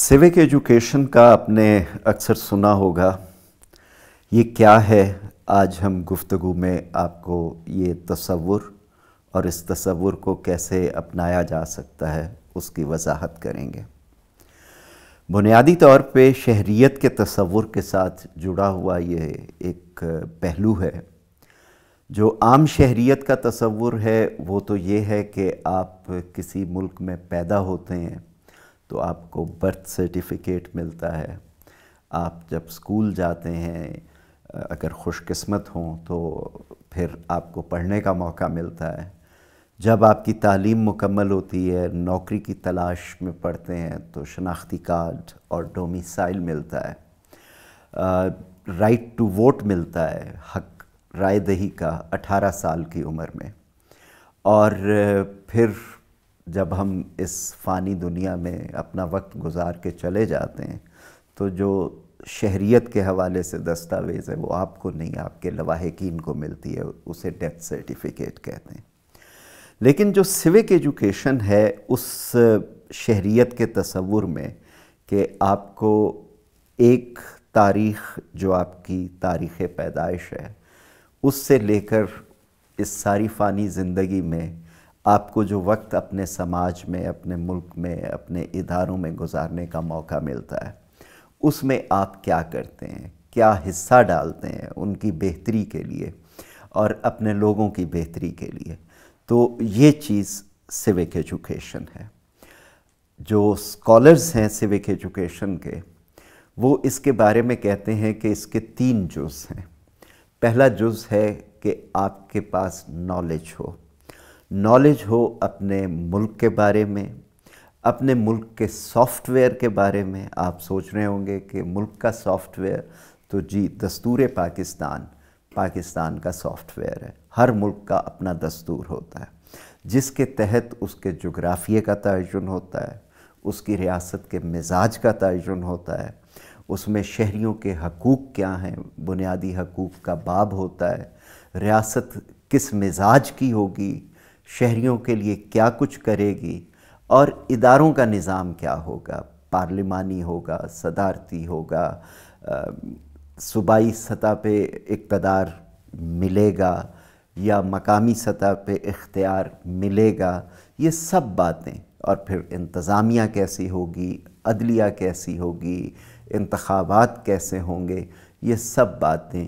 civic education का आपने अक्सर सुना होगा ये क्या है आज हम गुफ्तगु में आपको ये तस्वुर और इस तस्वुर को कैसे अपनाया जा सकता है उसकी वजाहत करेंगे बुनियादी तौर पे शहरीत के तस्वुर के साथ जुड़ा हुआ ये एक पहलू है जो आम शहरीत का तस्वुर है वो तो ये है कि आप किसी मुल्क में पैदा होते हैं तो आपको बर्थ सर्टिफिकेट मिलता है आप जब स्कूल जाते हैं अगर खुशकिस्मत हों तो फिर आपको पढ़ने का मौका मिलता है जब आपकी तालीम मुकम्मल होती है नौकरी की तलाश में पढ़ते हैं तो शनाख्ती कार्ड और डोमिसाइल मिलता है राइट टू वोट मिलता है हक रायदही का 18 साल की उम्र में और फिर जब हम इस फ़ानी दुनिया में अपना वक्त गुजार के चले जाते हैं तो जो शहरीत के हवाले से दस्तावेज़ है वो आपको नहीं आपके लवाहकिन को मिलती है उसे डेथ सर्टिफिकेट कहते हैं लेकिन जो सिविक एजुकेशन है उस शहरीत के तस्वुर में कि आपको एक तारीख जो आपकी तारीख़ पैदाइश है उससे लेकर इस सारी फ़ानी ज़िंदगी में आपको जो वक्त अपने समाज में अपने मुल्क में अपने इदारों में गुजारने का मौका मिलता है उसमें आप क्या करते हैं क्या हिस्सा डालते हैं उनकी बेहतरी के लिए और अपने लोगों की बेहतरी के लिए तो ये चीज़ सिविक एजुकेशन है जो स्कॉलर्स हैं सिविक एजुकेशन के वो इसके बारे में कहते हैं कि इसके तीन जुज हैं पहला जुज है कि आपके पास नॉलेज हो नॉलेज हो अपने मुल्क के बारे में अपने मुल्क के सॉफ्टवेयर के बारे में आप सोच रहे होंगे कि मुल्क का सॉफ्टवेयर तो जी दस्तूर पाकिस्तान पाकिस्तान का सॉफ्टवेयर है हर मुल्क का अपना दस्तूर होता है जिसके तहत उसके जोग्राफिए का तयन होता है उसकी रियासत के मिजाज का तयन होता है उसमें शहरीों के हकूक़ क्या हैं बुनियादी हकूक़ का बाब होता है रियासत किस मिजाज की होगी शहरीों के लिए क्या कुछ करेगी और इदारों का निज़ाम क्या होगा पार्लिमानी होगा सदारती होगा सूबाई सतह पे इकतदार मिलेगा या मकामी सतह पे इख्तियार मिलेगा ये सब बातें और फिर इंतज़ामिया कैसी होगी अदलिया कैसी होगी इंतबात कैसे होंगे ये सब बातें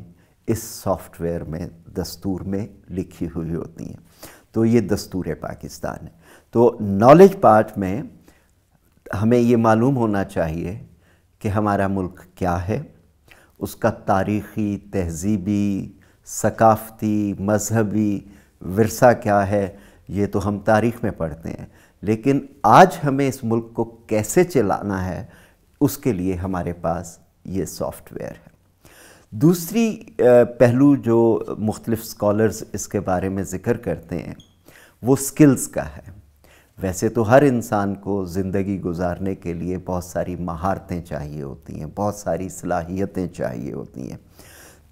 इस सॉफ्टवेयर में दस्तूर में लिखी हुई होती हैं तो ये दस्तूर है पाकिस्तान है तो नॉलेज पार्ट में हमें ये मालूम होना चाहिए कि हमारा मुल्क क्या है उसका तारीख़ी तहजीबी सकाफ़ती मजहबी वरसा क्या है ये तो हम तारीख़ में पढ़ते हैं लेकिन आज हमें इस मुल्क को कैसे चलाना है उसके लिए हमारे पास ये सॉफ्टवेयर है दूसरी पहलू जो मुख्तलिफ स्कॉलर्स इसके बारे में ज़िक्र करते हैं वो स्किल्स का है वैसे तो हर इंसान को ज़िंदगी गुजारने के लिए बहुत सारी महारतें चाहिए होती हैं बहुत सारी सलाहियतें चाहिए होती हैं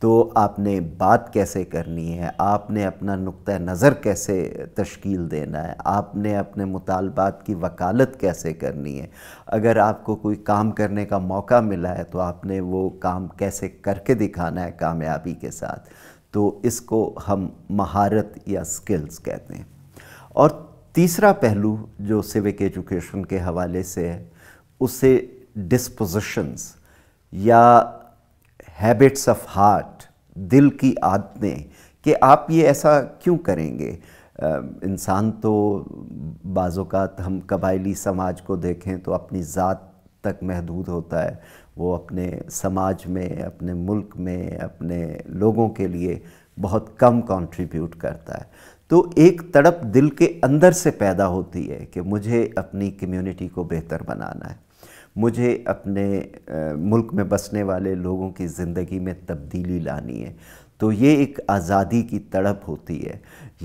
तो आपने बात कैसे करनी है आपने अपना नुक़ नज़र कैसे तश्कील देना है आपने अपने मुतालबात की वकालत कैसे करनी है अगर आपको कोई काम करने का मौका मिला है तो आपने वो काम कैसे करके दिखाना है कामयाबी के साथ तो इसको हम महारत या स्किल्स कहते हैं और तीसरा पहलू जो सिविक एजुकेशन के हवाले से है उसे डिस्पोजिशंस या हैबिट्स ऑफ हार्ट दिल की आदतें कि आप ये ऐसा क्यों करेंगे इंसान तो बाज़ात हम कबायली समाज को देखें तो अपनी ज़ात तक महदूद होता है वो अपने समाज में अपने मुल्क में अपने लोगों के लिए बहुत कम कंट्रीब्यूट करता है तो एक तड़प दिल के अंदर से पैदा होती है कि मुझे अपनी कम्युनिटी को बेहतर बनाना है मुझे अपने मुल्क में बसने वाले लोगों की ज़िंदगी में तब्दीली लानी है तो ये एक आज़ादी की तड़प होती है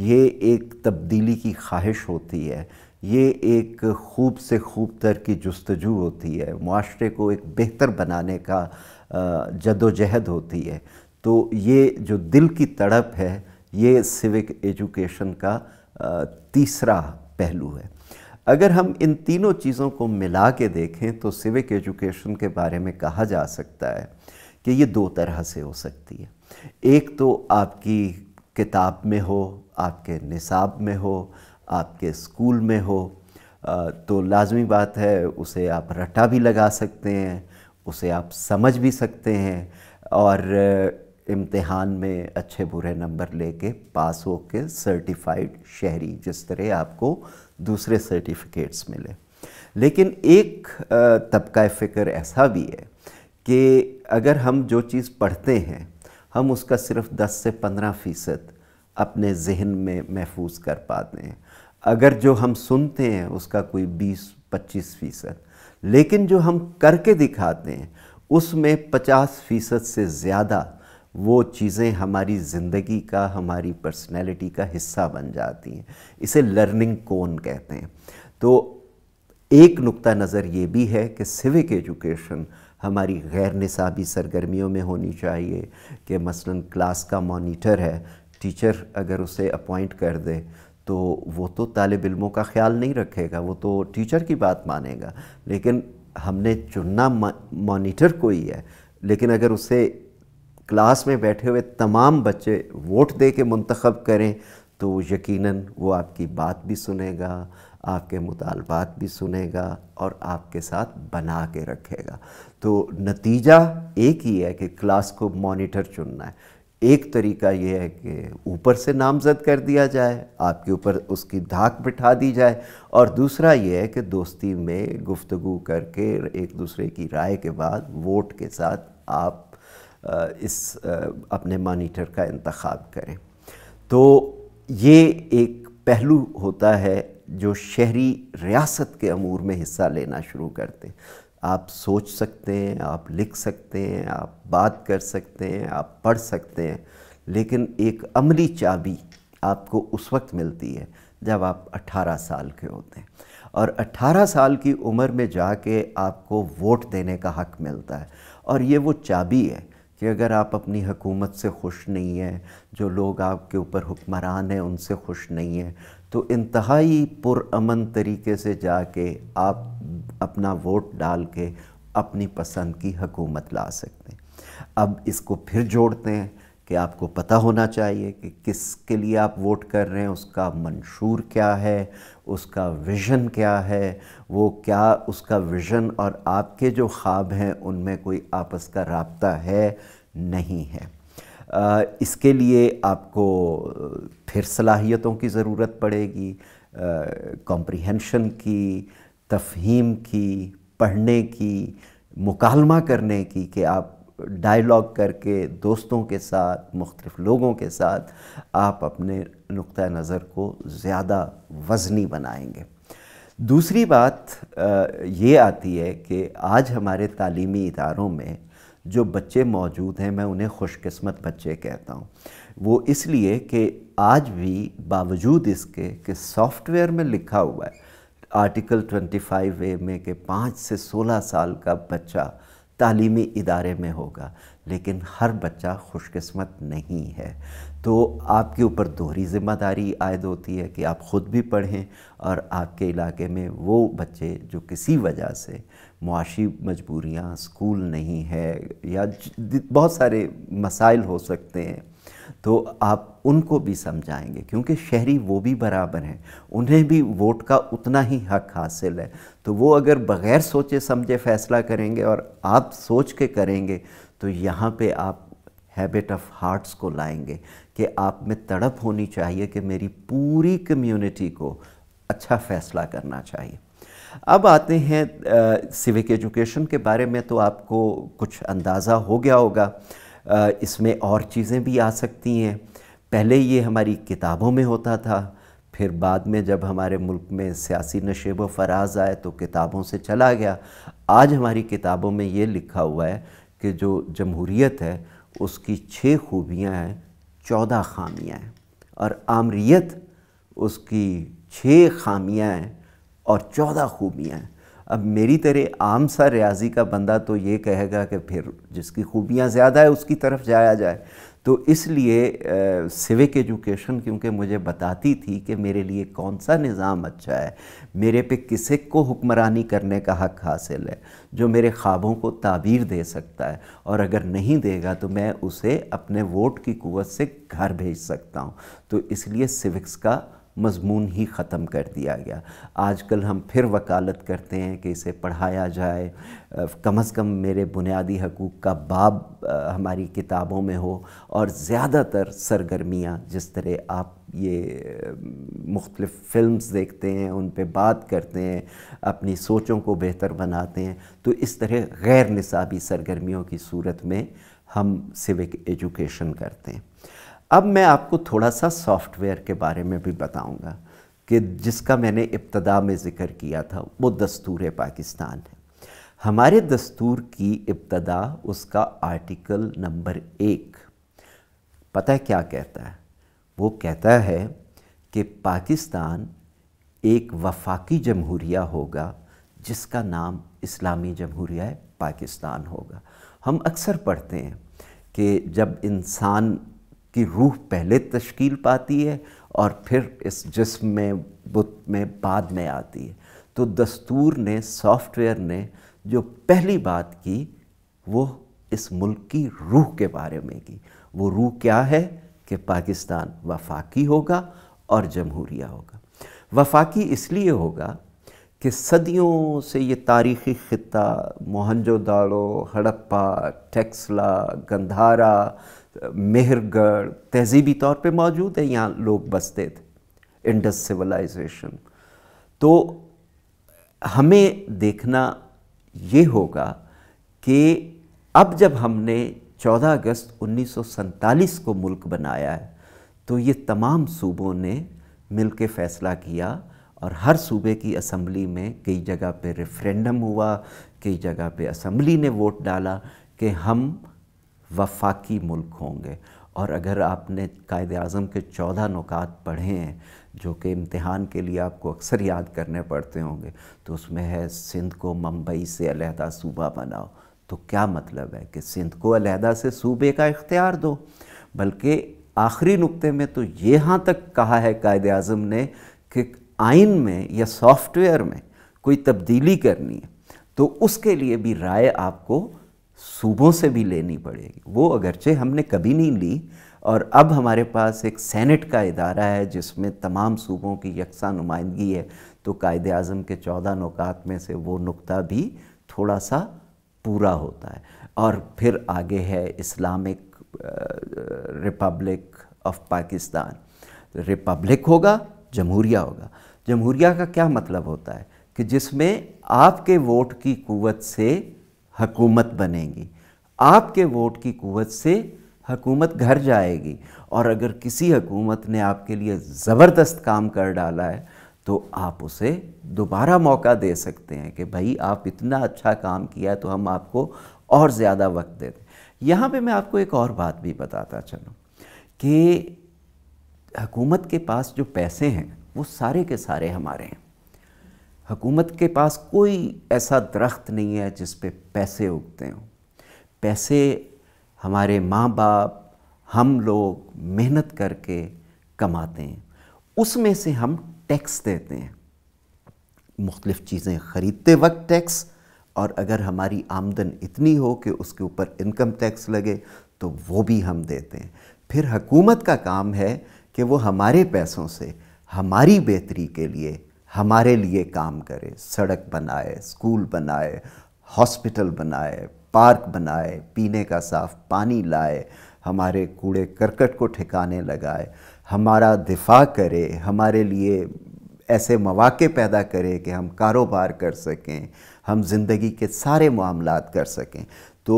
ये एक तब्दीली की ख्वाहिश होती है ये एक खूब से खूब तर की जस्तजू होती है माशरे को एक बेहतर बनाने का जदोजहद होती है तो ये जो दिल की तड़प है ये सिविक एजुकेशन का तीसरा पहलू है अगर हम इन तीनों चीज़ों को मिला के देखें तो सिविक एजुकेशन के बारे में कहा जा सकता है कि ये दो तरह से हो सकती है एक तो आपकी किताब में हो आपके निसाब में हो आपके स्कूल में हो तो लाजमी बात है उसे आप रटा भी लगा सकते हैं उसे आप समझ भी सकते हैं और इम्तहान में अच्छे बुरे नंबर लेके पास हो के सर्टिफाइड शहरी जिस तरह आपको दूसरे सर्टिफिकेट्स मिले लेकिन एक तबका फ़िक्र ऐसा भी है कि अगर हम जो चीज़ पढ़ते हैं हम उसका सिर्फ 10 से 15 फ़ीसद अपने जहन में महफूज कर पाते हैं अगर जो हम सुनते हैं उसका कोई 20-25 फ़ीसद लेकिन जो हम करके दिखाते हैं उसमें 50 फ़ीसद से ज़्यादा वो चीज़ें हमारी ज़िंदगी का हमारी पर्सनैलिटी का हिस्सा बन जाती हैं इसे लर्निंग कोन कहते हैं तो एक नुक्ता नज़र ये भी है कि सिविक एजुकेशन हमारी गैर निसाबी सरगर्मियों में होनी चाहिए कि मसलन क्लास का मॉनिटर है टीचर अगर उसे अपॉइंट कर दे तो वो तो तालब इलमों का ख्याल नहीं रखेगा वो तो टीचर की बात मानेगा लेकिन हमने चुनना मॉनिटर को ही है लेकिन अगर उसे क्लास में बैठे हुए तमाम बच्चे वोट दे के मंतखब करें तो यकीनन वो आपकी बात भी सुनेगा आपके मुतालबात भी सुनेगा और आपके साथ बना के रखेगा तो नतीजा एक ही है कि क्लास को मॉनिटर चुनना है एक तरीका ये है कि ऊपर से नामजद कर दिया जाए आपके ऊपर उसकी धाक बिठा दी जाए और दूसरा ये है कि दोस्ती में गुफ्तु करके एक दूसरे की राय के बाद वोट के साथ आप इस अपने मानीटर का इंतखब करें तो ये एक पहलू होता है जो शहरी रियासत के अमूर में हिस्सा लेना शुरू करते हैं आप सोच सकते हैं आप लिख सकते हैं आप बात कर सकते हैं आप पढ़ सकते हैं लेकिन एक अमली चाबी आपको उस वक्त मिलती है जब आप 18 साल के होते हैं और 18 साल की उम्र में जाके आपको वोट देने का हक मिलता है और ये वो चाबी है कि अगर आप अपनी हुकूमत से खुश नहीं हैं जो लोग आपके ऊपर हुक्मरान हैं उनसे खुश नहीं हैं तो इंतहाई पुरअमन तरीके से जाके आप अपना वोट डाल के अपनी पसंद की हुकूमत ला सकते हैं अब इसको फिर जोड़ते हैं कि आपको पता होना चाहिए कि किसके लिए आप वोट कर रहे हैं उसका मंशूर क्या है उसका विज़न क्या है वो क्या उसका विज़न और आपके जो ख्वाब हैं उनमें कोई आपस का रबता है नहीं है आ, इसके लिए आपको फिर सलाहियतों की ज़रूरत पड़ेगी कॉम्प्रिहेंशन की तफहीम की पढ़ने की मुकालमा करने की कि आप डायलॉग करके दोस्तों के साथ मुख्तलिफ़ लोगों के साथ आप अपने नुक़ नज़र को ज़्यादा वज़नी बनाएंगे दूसरी बात ये आती है कि आज हमारे तालीमी इदारों में जो बच्चे मौजूद हैं मैं उन्हें खुशकस्मत बच्चे कहता हूँ वो इसलिए कि आज भी बावजूद इसके कि सॉफ्टवेयर में लिखा हुआ है आर्टिकल 25 ए में कि पाँच से सोलह साल का बच्चा तालीमी इदारे में होगा लेकिन हर बच्चा खुशकस्मत नहीं है तो आपके ऊपर दोहरी ज़िम्मेदारी आयद होती है कि आप ख़ुद भी पढ़ें और आपके इलाके में वो बच्चे जो किसी वजह से मुआशी मजबूरियाँ स्कूल नहीं है या बहुत सारे मसाइल हो सकते हैं तो आप उनको भी समझाएंगे क्योंकि शहरी वो भी बराबर हैं उन्हें भी वोट का उतना ही हक हासिल है तो वो अगर बग़ैर सोचे समझे फ़ैसला करेंगे और आप सोच के करेंगे तो यहाँ पे आप हैबिट ऑफ हार्ट्स को लाएंगे कि आप में तड़प होनी चाहिए कि मेरी पूरी कम्युनिटी को अच्छा फ़ैसला करना चाहिए अब आते हैं सिविक एजुकेशन के बारे में तो आपको कुछ अंदाज़ा हो गया होगा आ, इसमें और चीज़ें भी आ सकती हैं पहले ये हमारी किताबों में होता था फिर बाद में जब हमारे मुल्क में सियासी नशेब फराज आए तो किताबों से चला गया आज हमारी किताबों में ये लिखा हुआ है कि जो जमहूरीत है उसकी छः खूबियाँ हैं चौदह खामियाँ हैं और आमरीत उसकी छः खामियाँ हैं और चौदह खूबियाँ अब मेरी तरह आम सा रियाजी का बंदा तो ये कहेगा कि फिर जिसकी खूबियाँ ज़्यादा है उसकी तरफ जाया जाए तो इसलिए सिविक एजुकेशन क्योंकि मुझे बताती थी कि मेरे लिए कौन सा निज़ाम अच्छा है मेरे पे किसे को हुक्मरानी करने का हक हासिल है जो मेरे ख्वाबों को ताबीर दे सकता है और अगर नहीं देगा तो मैं उसे अपने वोट की कुत से घर भेज सकता हूँ तो इसलिए सिविक्स का मजमून ही ख़त्म कर दिया गया आजकल हम फिर वकालत करते हैं कि इसे पढ़ाया जाए कम अज़ कम मेरे बुनियादी हकूक़ का बाब हमारी किताबों में हो और ज़्यादातर सरगर्मियाँ जिस तरह आप ये मुख्तलिफ़ फिल्म्स देखते हैं उन पर बात करते हैं अपनी सोचों को बेहतर बनाते हैं तो इस तरह गैर निसाबी सरगर्मियों की सूरत में हम सिविक एजुकेशन करते हैं अब मैं आपको थोड़ा सा सॉफ्टवेयर के बारे में भी बताऊंगा कि जिसका मैंने इब्तदा में ज़िक्र किया था वो दस्तूर पाकिस्तान है हमारे दस्तूर की इब्तदा उसका आर्टिकल नंबर एक पता है क्या कहता है वो कहता है कि पाकिस्तान एक वफाकी जमहूरिया होगा जिसका नाम इस्लामी जमहूरिया पाकिस्तान होगा हम अक्सर पढ़ते हैं कि जब इंसान कि रूह पहले तश्कील पाती है और फिर इस जिस्म में बुत में बाद में आती है तो दस्तूर ने सॉफ्टवेयर ने जो पहली बात की वो इस मुल्क की रूह के बारे में की वो रूह क्या है कि पाकिस्तान वफाकी होगा और जमहूरिया होगा वफाकी इसलिए होगा कि सदियों से ये तारीख़ी ख़त्ता मोहनजोदाड़ो हड़प्पा टेक्सला गंधारा मेहरगढ़ तहजीबी तौर पे मौजूद है यहाँ लोग बसते थे इंडस सिविलाइजेशन तो हमें देखना ये होगा कि अब जब हमने 14 अगस्त उन्नीस को मुल्क बनाया है तो ये तमाम सूबों ने मिल के फ़ैसला किया और हर सूबे की असम्बली में कई जगह पे रेफरेंडम हुआ कई जगह पे असम्बली ने वोट डाला कि हम वफाकी मुल्क होंगे और अगर आपने कायद अज़म के चौदह नुकात पढ़े हैं जो कि इम्तहान के लिए आपको अक्सर याद करने पड़ते होंगे तो उसमें है सिंध को मुंबई से अलहदा सूबा बनाओ तो क्या मतलब है कि सिंध को अलहदा से सूबे का इख्तियार दो बल्कि आखिरी नुक्ते में तो यहाँ तक कहा है कायद अज़म ने कि आइन में या सॉफ्टवेयर में कोई तब्दीली करनी है तो उसके लिए भी राय आपको सूबों से भी लेनी पड़ेगी वो अगरचे हमने कभी नहीं ली और अब हमारे पास एक सेनेट का इदारा है जिसमें तमाम सूबों की यकसा नुमाइंदगी है तो कायद अज़म के चौदह नुकात में से वो नुकता भी थोड़ा सा पूरा होता है और फिर आगे है Islamic republic of Pakistan republic होगा जमहूरिया होगा जमहूरिया का क्या मतलब होता है कि जिसमें आपके वोट की कुवत से हकूमत बनेगी आपके वोट की कुवत से हकूमत घर जाएगी और अगर किसी हकूमत ने आपके लिए ज़बरदस्त काम कर डाला है तो आप उसे दोबारा मौका दे सकते हैं कि भाई आप इतना अच्छा काम किया तो हम आपको और ज़्यादा वक्त दे दें यहाँ पे मैं आपको एक और बात भी बताता चलूँ कि हकूमत के पास जो पैसे हैं वो सारे के सारे हमारे हैं हुकूमत के पास कोई ऐसा दरख्त नहीं है जिस पे पैसे उगते हों पैसे हमारे माँ बाप हम लोग मेहनत करके कमाते हैं उसमें से हम टैक्स देते हैं मुख्तलिफ़ चीज़ें ख़रीदते वक्त टैक्स और अगर हमारी आमदन इतनी हो कि उसके ऊपर इनकम टैक्स लगे तो वो भी हम देते हैं फिर हकूमत का काम है कि वो हमारे पैसों से हमारी बेहतरी के लिए हमारे लिए काम करे सड़क बनाए स्कूल बनाए हॉस्पिटल बनाए पार्क बनाए पीने का साफ पानी लाए हमारे कूड़े करकट को ठिकाने लगाए हमारा दिफा करे हमारे लिए ऐसे मौाक़े पैदा करे कि हम कारोबार कर सकें हम ज़िंदगी के सारे मामला कर सकें तो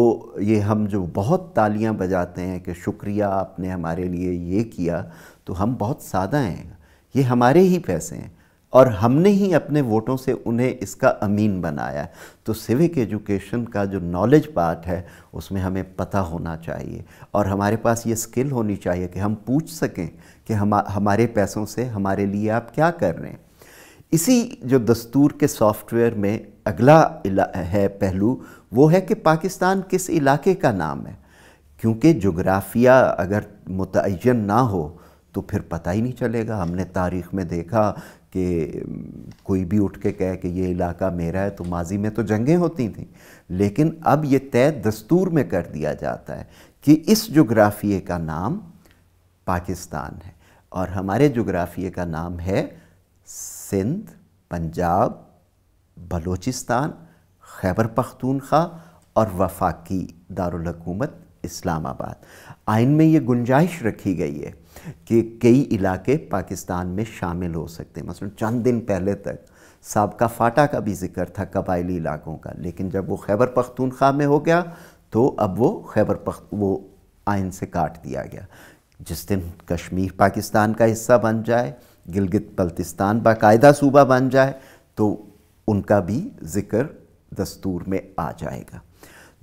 ये हम जो बहुत तालियां बजाते हैं कि शुक्रिया आपने हमारे लिए ये किया तो हम बहुत सादा हैं ये हमारे ही पैसे हैं और हमने ही अपने वोटों से उन्हें इसका अमीन बनाया तो सिविक एजुकेशन का जो नॉलेज पार्ट है उसमें हमें पता होना चाहिए और हमारे पास ये स्किल होनी चाहिए कि हम पूछ सकें कि हम हमारे पैसों से हमारे लिए आप क्या कर रहे हैं इसी जो दस्तूर के सॉफ्टवेयर में अगला है पहलू वो है कि पाकिस्तान किस इलाके का नाम है क्योंकि जोग्राफिया अगर मुतन ना हो तो फिर पता ही नहीं चलेगा हमने तारीख़ में देखा कि कोई भी उठ के कहे कि ये इलाका मेरा है तो माजी में तो जंगें होती थी लेकिन अब ये तय दस्तूर में कर दिया जाता है कि इस जोग्राफिए का नाम पाकिस्तान है और हमारे जोग्राफिए का नाम है सिंध पंजाब बलूचिस्तान खैबर पख्तूनख्वा और वफाकी दारकूमत इस्लामाबाद आइन में ये गुंजाइश रखी गई है कि कई इलाके पाकिस्तान में शामिल हो सकते हैं मसलन चंद दिन पहले तक सबका फाटा का भी जिक्र था कबायली इलाकों का लेकिन जब वो खैबर पख्तूनख्वा में हो गया तो अब वो खैबर पख्त वो आयन से काट दिया गया जिस दिन कश्मीर पाकिस्तान का हिस्सा बन जाए गिलगित बल्तिस्तान बाकायदा सूबा बन जाए तो उनका भी जिक्र दस्तूर में आ जाएगा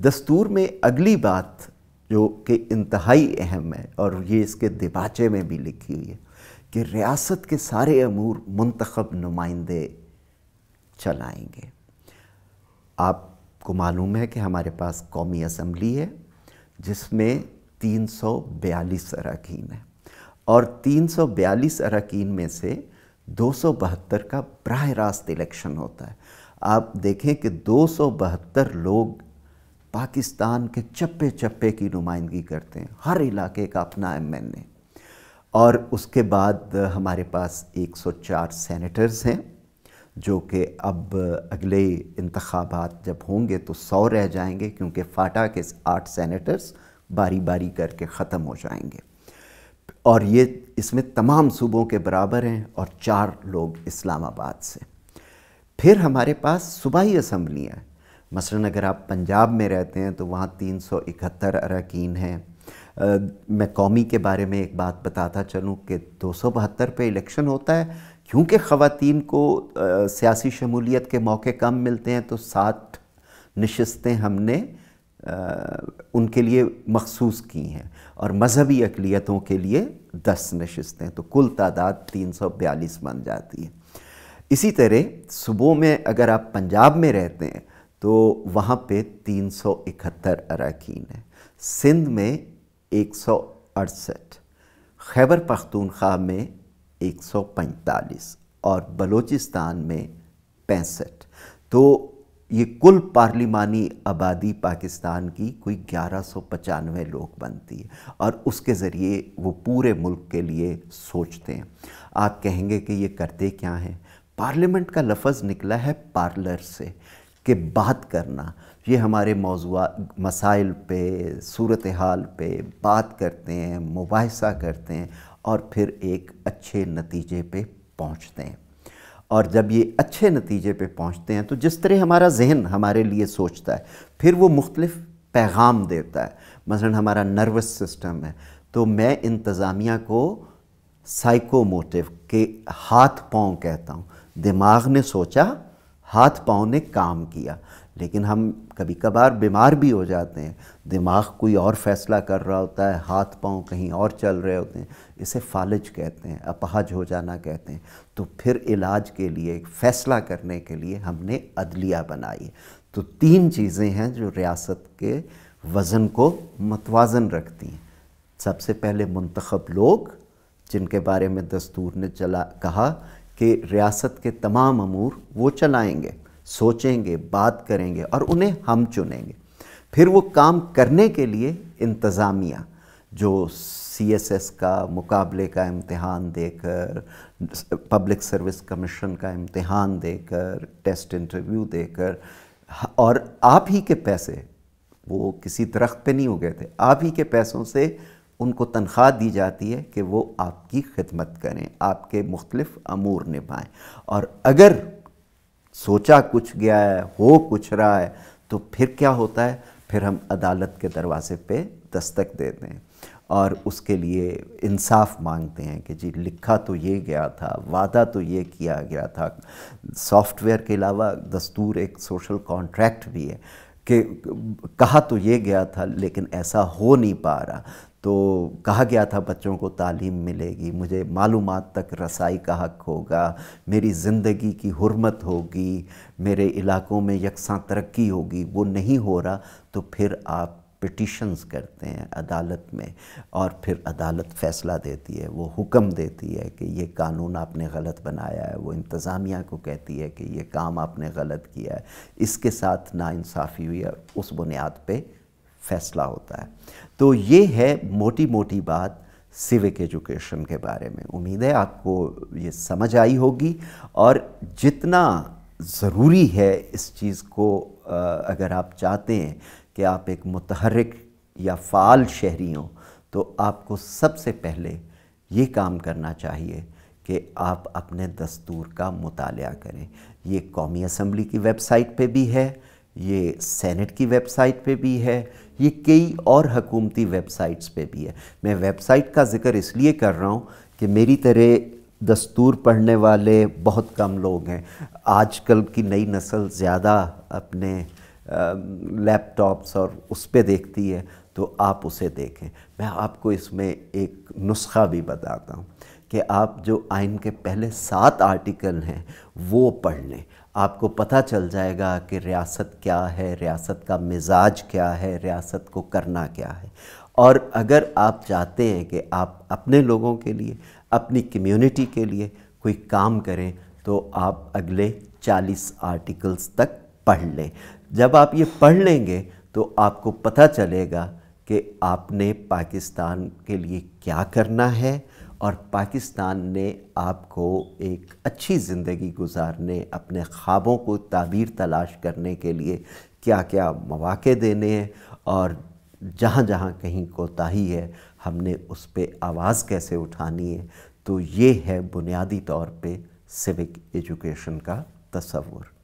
दस्तूर में अगली बात जो कि इंतहाई अहम है और ये इसके दिबाचे में भी लिखी हुई है कि रियासत के सारे अमूर मंतखब नुमाइंदे चलाएंगे आपको मालूम है कि हमारे पास कौमी असम्बली है जिसमें 342 अरकान है और 342 अरकान में से बहत्तर का बरह रास्त इलेक्शन होता है आप देखें कि बहत्तर लोग पाकिस्तान के चप्पे चप्पे की नुमाइंदगी करते हैं हर इलाके का अपना एम एन ए और उसके बाद हमारे पास 104 सेनेटर्स हैं जो कि अब अगले इंतबात जब होंगे तो सौ रह जाएंगे क्योंकि फाटा के आठ सेनेटर्स बारी बारी करके ख़त्म हो जाएंगे और ये इसमें तमाम सूबों के बराबर हैं और चार लोग इस्लामाबाद से फिर हमारे पास सूबाई असम्बलियाँ मसलन अगर आप पंजाब में रहते हैं तो वहाँ तीन सौ इकहत्तर अरकान हैं मैं कौमी के बारे में एक बात बताता चलूँ कि दो सौ बहत्तर पर इलेक्शन होता है क्योंकि ख़वान को सियासी शमूलियत के मौके कम मिलते हैं तो साठ नशस्तें हमने आ, उनके लिए मखसूस की हैं और मजहबी अकलीतों के लिए दस नशस्तें तो कुल तादाद तीन सौ बयालीस बन जाती है इसी तरह सुबह में अगर आप पंजाब में रहते हैं तो वहाँ पे 371 अरकान हैं सिंध में एक सौ अड़सठ खैबर पख्तूनख्वा में 145 और बलूचिस्तान में पैंसठ तो ये कुल पार्लिमानी आबादी पाकिस्तान की कोई ग्यारह सौ पचानवे लोग बनती है और उसके ज़रिए वो पूरे मुल्क के लिए सोचते हैं आप कहेंगे कि ये करते क्या हैं पार्लियामेंट का लफज निकला है पार्लर से के बात करना ये हमारे मौजूद मसाइल पे सूरत हाल पे बात करते हैं मुबासा करते हैं और फिर एक अच्छे नतीजे पे पहुंचते हैं और जब ये अच्छे नतीजे पे पहुंचते हैं तो जिस तरह हमारा जहन हमारे लिए सोचता है फिर वो मुख्तलिफ़ पैगाम देता है मसलन हमारा नर्वस सिस्टम है तो मैं इंतज़ामिया को साइकोमोटिव के हाथ पाँव कहता हूँ दिमाग ने सोचा हाथ पाँव ने काम किया लेकिन हम कभी कभार बीमार भी हो जाते हैं दिमाग कोई और फैसला कर रहा होता है हाथ पाँव कहीं और चल रहे होते हैं इसे फालिज कहते हैं अपहज हो जाना कहते हैं तो फिर इलाज के लिए फैसला करने के लिए हमने अदलिया बनाई तो तीन चीज़ें हैं जो रियासत के वज़न को मतवाजन रखती हैं सबसे पहले मंतखब लोग जिनके बारे में दस्तूर ने चला कहा कि रियासत के तमाम अमूर वो चलाएंगे सोचेंगे बात करेंगे और उन्हें हम चुनेंगे फिर वो काम करने के लिए इंतज़ामिया जो सी एस एस का मुकाबले का इम्तहान देकर पब्लिक सर्विस कमीशन का इम्तहान देकर टेस्ट इंटरव्यू देकर और आप ही के पैसे वो किसी दरख्त पे नहीं हो गए थे आप ही के पैसों से उनको तनख्वाह दी जाती है कि वो आपकी खिदमत करें आपके मुख्तलिफ अमूर निभाएं और अगर सोचा कुछ गया है हो कुछ रहा है तो फिर क्या होता है फिर हम अदालत के दरवाज़े पे दस्तक देते हैं और उसके लिए इंसाफ मांगते हैं कि जी लिखा तो ये गया था वादा तो ये किया गया था सॉफ्टवेयर के अलावा दस्तूर एक सोशल कॉन्ट्रैक्ट भी है कि कहा तो ये गया था लेकिन ऐसा हो नहीं पा रहा तो कहा गया था बच्चों को तालीम मिलेगी मुझे मालूम तक रसाई का हक होगा मेरी ज़िंदगी की हरमत होगी मेरे इलाकों में यकसा तरक्की होगी वो नहीं हो रहा तो फिर आप पिटिशन्स करते हैं अदालत में और फिर अदालत फ़ैसला देती है वो हुक्म देती है कि ये कानून आपने गलत बनाया है वो इंतज़ामिया को कहती है कि ये काम आपने गलत किया है इसके साथ नाानसाफ़ी हुई है उस बुनियाद पर फैसला होता है तो ये है मोटी मोटी बात सिविक एजुकेशन के बारे में उम्मीद है आपको ये समझ आई होगी और जितना ज़रूरी है इस चीज़ को अगर आप चाहते हैं कि आप एक मतहरक या फ़ाल शहरी हों तो आपको सबसे पहले ये काम करना चाहिए कि आप अपने दस्तूर का मुताल करें ये कौमी असम्बली की वेबसाइट पे भी है ये सेनेट की वेबसाइट पे भी है ये कई और हकूमती वेबसाइट्स पे भी है मैं वेबसाइट का जिक्र इसलिए कर रहा हूँ कि मेरी तरह दस्तूर पढ़ने वाले बहुत कम लोग हैं आजकल की नई नस्ल ज़्यादा अपने लैपटॉप्स और उस पर देखती है तो आप उसे देखें मैं आपको इसमें एक नुस्खा भी बताता हूँ कि आप जो आइन के पहले सात आर्टिकल हैं वो पढ़ लें आपको पता चल जाएगा कि रियासत क्या है रियासत का मिजाज क्या है रियासत को करना क्या है और अगर आप चाहते हैं कि आप अपने लोगों के लिए अपनी कम्युनिटी के लिए कोई काम करें तो आप अगले 40 आर्टिकल्स तक पढ़ लें जब आप ये पढ़ लेंगे तो आपको पता चलेगा कि आपने पाकिस्तान के लिए क्या करना है और पाकिस्तान ने आपको एक अच्छी ज़िंदगी गुजारने अपने ख्वाबों को ताबीर तलाश करने के लिए क्या क्या मौाक़े देने हैं और जहाँ जहाँ कहीं कोताही है हमने उस पर आवाज़ कैसे उठानी है तो ये है बुनियादी तौर पे सिविक एजुकेशन का तस्वुर